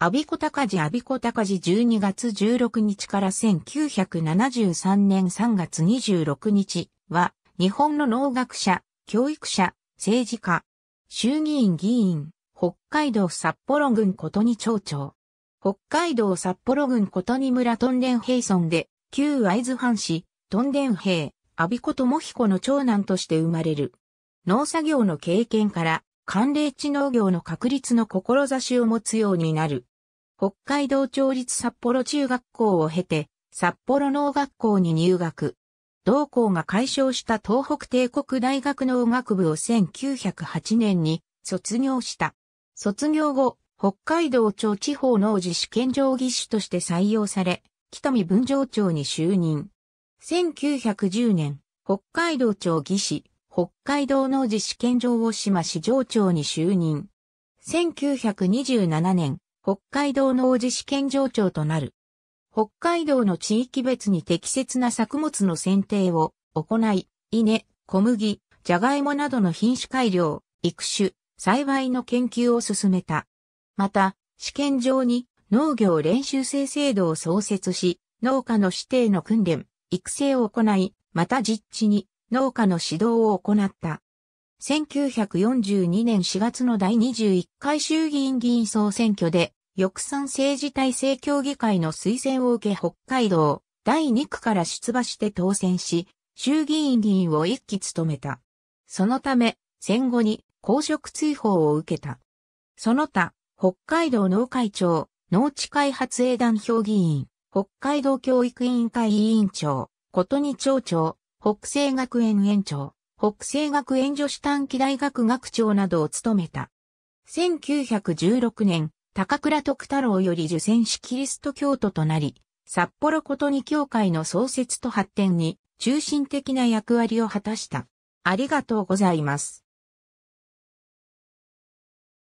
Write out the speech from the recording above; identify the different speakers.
Speaker 1: アビコタカジアビコタカジ12月16日から1973年3月26日は、日本の農学者、教育者、政治家、衆議院議員、北海道札幌郡ことに町長。北海道札幌郡ことに村トンデン平村で、旧会津藩士、トンデン平、アビ子智彦の長男として生まれる。農作業の経験から、寒冷地農業の確立の志を持つようになる。北海道町立札幌中学校を経て、札幌農学校に入学。同校が解消した東北帝国大学農学部を1908年に卒業した。卒業後、北海道庁地方農事試験場技師として採用され、北見文場長に就任。1910年、北海道庁技師、北海道農事試験場を島市場長に就任。1927年、北海道農事試験場長となる。北海道の地域別に適切な作物の選定を行い、稲、小麦、ジャガイモなどの品種改良、育種、栽培の研究を進めた。また、試験場に農業練習生制度を創設し、農家の指定の訓練、育成を行い、また実地に農家の指導を行った。1942年4月の第21回衆議院議員総選挙で翌賛政治体制協議会の推薦を受け北海道第2区から出馬して当選し、衆議院議員を一期務めた。そのため、戦後に公職追放を受けた。その他、北海道農会長、農地開発営団評議員、北海道教育委員会委員長、琴に町長、北西学園園長、北西学園女子短期大学学長などを務めた。1916年、高倉徳太郎より受選しキリスト教徒となり、札幌ことに教会の創設と発展に中心的な役割を果たした。ありがとうございます。